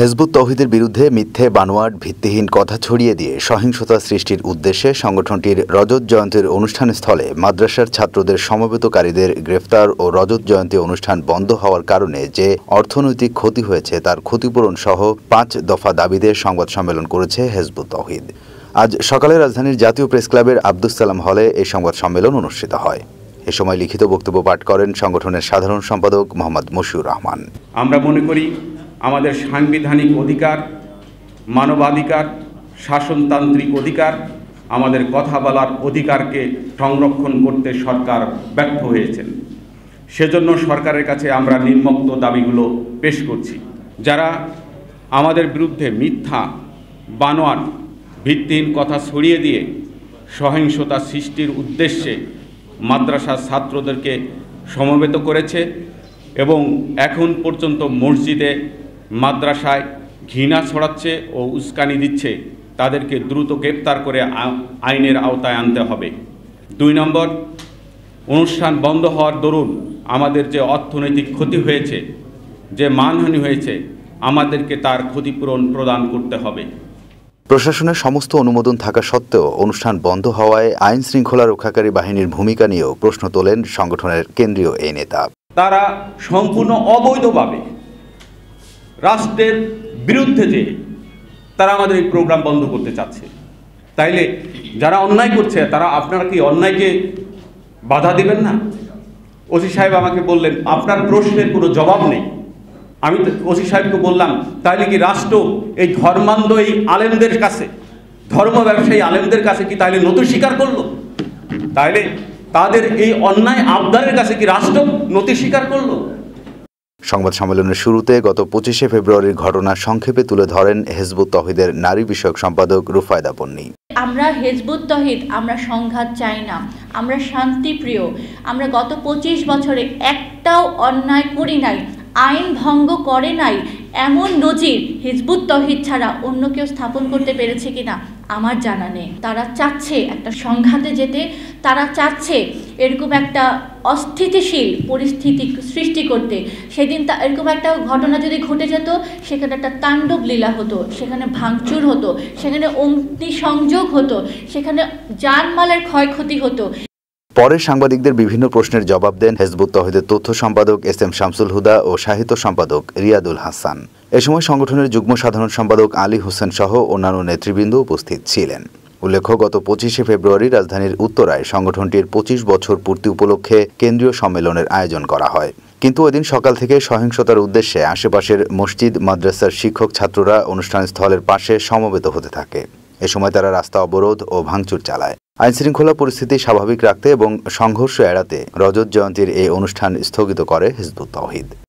হেজবুত তৌহিদের বিরুদ্ধে মিথ্যে বানোয়াট ভিত্তিহীন কথা ছড়িয়ে দিয়ে সহিংসতা সৃষ্টির উদ্দেশ্যে সংগঠনটির রজত জয়ন্তীর অনুষ্ঠানস্থলে মাদ্রাসার ছাত্রদের সমবেতকারীদের গ্রেফতার ও রজত জয়ন্তী অনুষ্ঠান বন্ধ হওয়ার কারণে যে অর্থনৈতিক ক্ষতি হয়েছে তার ক্ষতিপূরণ সহ পাঁচ দফা দাবিতে সংবাদ সম্মেলন করেছে হেজবুত তৌহিদ আজ সকালে রাজধানীর জাতীয় প্রেস ক্লাবের আব্দুস সালাম হলে এই সংবাদ সম্মেলন অনুষ্ঠিত হয় এ সময় লিখিত বক্তব্য পাঠ করেন সংগঠনের সাধারণ সম্পাদক মোহাম্মদ মশিউর রহমান আমরা মনে করি আমাদের সাংবিধানিক অধিকার মানবাধিকার শাসনতান্ত্রিক অধিকার আমাদের কথা বলার অধিকারকে সংরক্ষণ করতে সরকার ব্যর্থ হয়েছেন সেজন্য সরকারের কাছে আমরা নির্মক্ত দাবিগুলো পেশ করছি যারা আমাদের বিরুদ্ধে মিথ্যা বানোয়ান ভিত্তিহীন কথা ছড়িয়ে দিয়ে সহিংসতা সৃষ্টির উদ্দেশ্যে মাদ্রাসার ছাত্রদেরকে সমবেত করেছে এবং এখন পর্যন্ত মসজিদে মাদ্রাসায় ঘৃণা ছড়াচ্ছে ও উস্কানি দিচ্ছে তাদেরকে দ্রুত গ্রেপ্তার করে আইনের আওতায় আনতে হবে দুই নম্বর অনুষ্ঠান বন্ধ হওয়ার দরুন আমাদের যে অর্থনৈতিক ক্ষতি হয়েছে যে মানহানি হয়েছে আমাদেরকে তার ক্ষতিপূরণ প্রদান করতে হবে প্রশাসনের সমস্ত অনুমোদন থাকা সত্ত্বেও অনুষ্ঠান বন্ধ হওয়ায় আইন শৃঙ্খলা রক্ষাকারী বাহিনীর ভূমিকা নিয়েও প্রশ্ন তোলেন সংগঠনের কেন্দ্রীয় এই নেতা তারা সম্পূর্ণ অবৈধভাবে রাষ্ট্রের বিরুদ্ধে যে তারা আমাদের এই প্রোগ্রাম বন্ধ করতে চাচ্ছে তাইলে যারা অন্যায় করছে তারা আপনারা কি অন্যায়কে বাধা দিবেন না ওসি সাহেব আমাকে বললেন আপনার প্রশ্নের কোনো জবাব নেই আমি ওসি সাহেবকে বললাম তাহলে কি রাষ্ট্র এই ধর্মান্ধ এই আলেমদের কাছে ধর্ম ব্যবসায়ী আলেমদের কাছে কি তাহলে নতুন স্বীকার করলো তাহলে তাদের এই অন্যায় আবদারের কাছে কি রাষ্ট্র নতি স্বীকার করলো সংবাদ সম্মেলনের শুরুতে গত পঁচিশে ফেব্রুয়ারির ঘটনা সংক্ষেপে তুলে ধরেন হেজবুত তহিদের নারী বিষয়ক সম্পাদক রুফায়দা পন্নি আমরা হেজবুত তহিদ আমরা সংঘাত চাই না আমরা শান্তিপ্রিয় আমরা গত পঁচিশ বছরে একটাও অন্যায় করি নাই আইন ভঙ্গ করে নাই এমন নজির হিজবুত তহিদ ছাড়া অন্য কেউ স্থাপন করতে পেরেছে কিনা আমার জানা নেই তারা চাচ্ছে একটা সংঘাতে যেতে তারা চাচ্ছে এরকম একটা অস্থিতিশীল পরিস্থিতি সৃষ্টি করতে সেদিন তা এরকম একটা ঘটনা যদি ঘটে যেত সেখানে একটা তাণ্ডব লীলা হতো সেখানে ভাঙচুর হতো সেখানে অগ্নি সংযোগ হতো সেখানে জানমালের ক্ষয়ক্ষতি হতো পরে সাংবাদিকদের বিভিন্ন প্রশ্নের জবাব দেন হেজবুত তহিদের তথ্য সম্পাদক এস এম শামসুল হুদা ও সাহিত্য সম্পাদক রিয়াদুল হাসান এ সময় সংগঠনের যুগ্ম সাধারণ সম্পাদক আলী হোসেন সহ অন্যান্য নেতৃবৃন্দ উপস্থিত ছিলেন উল্লেখ্য গত পঁচিশে ফেব্রুয়ারি রাজধানীর উত্তরায় সংগঠনটির পঁচিশ বছর পূর্তি উপলক্ষে কেন্দ্রীয় সম্মেলনের আয়োজন করা হয় কিন্তু ওই সকাল থেকে সহিংসতার উদ্দেশ্যে আশেপাশের মসজিদ মাদ্রাসার শিক্ষক ছাত্ররা অনুষ্ঠান স্থলের পাশে সমবেত হতে থাকে এ সময় তারা রাস্তা অবরোধ ও ভাঙচুর চালায় আইনশৃঙ্খলা পরিস্থিতি স্বাভাবিক রাখতে এবং সংঘর্ষ এড়াতে রজত জয়ন্তীর এই অনুষ্ঠান স্থগিত করে হিজবুত তহিদ